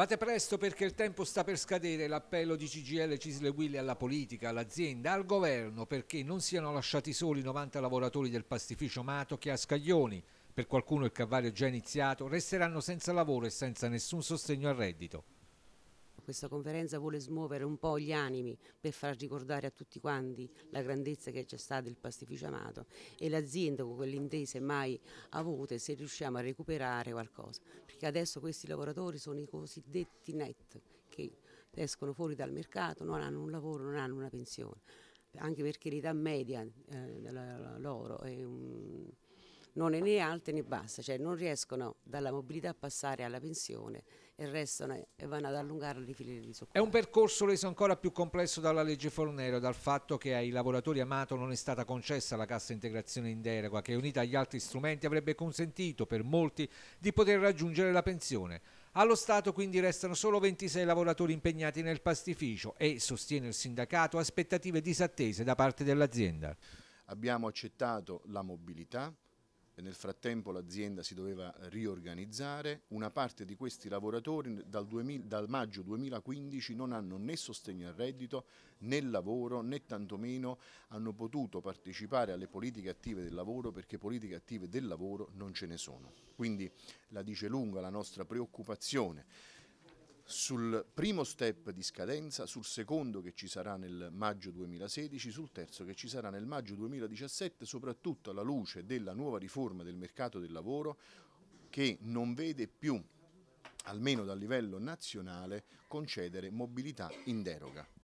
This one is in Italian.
Fate presto perché il tempo sta per scadere, l'appello di CGL Cisle Willy alla politica, all'azienda, al governo perché non siano lasciati soli i 90 lavoratori del pastificio Mato che a Scaglioni, per qualcuno il cavallo è già iniziato, resteranno senza lavoro e senza nessun sostegno al reddito. Questa conferenza vuole smuovere un po' gli animi per far ricordare a tutti quanti la grandezza che c'è stato il pastificio amato e l'azienda con quelle intese mai avute se riusciamo a recuperare qualcosa. Perché adesso questi lavoratori sono i cosiddetti net che escono fuori dal mercato, non hanno un lavoro, non hanno una pensione. Anche perché l'età media eh, loro è un non è né alte né basse, cioè non riescono dalla mobilità a passare alla pensione e restano e vanno ad allungare le file di disoccupazione. È un percorso reso ancora più complesso dalla legge Fornero, dal fatto che ai lavoratori amato non è stata concessa la cassa integrazione in deroga, che unita agli altri strumenti avrebbe consentito per molti di poter raggiungere la pensione. Allo Stato quindi restano solo 26 lavoratori impegnati nel pastificio e, sostiene il sindacato, aspettative disattese da parte dell'azienda. Abbiamo accettato la mobilità, nel frattempo l'azienda si doveva riorganizzare, una parte di questi lavoratori dal, 2000, dal, maggio 2015 non hanno né sostegno al reddito né lavoro né tantomeno hanno potuto partecipare alle politiche attive del lavoro perché politiche attive del lavoro non ce ne sono. Quindi la dice lunga la nostra preoccupazione sul primo step di scadenza, sul secondo che ci sarà nel maggio 2016, sul terzo che ci sarà nel maggio 2017, soprattutto alla luce della nuova riforma del mercato del lavoro che non vede più, almeno dal livello nazionale, concedere mobilità in deroga.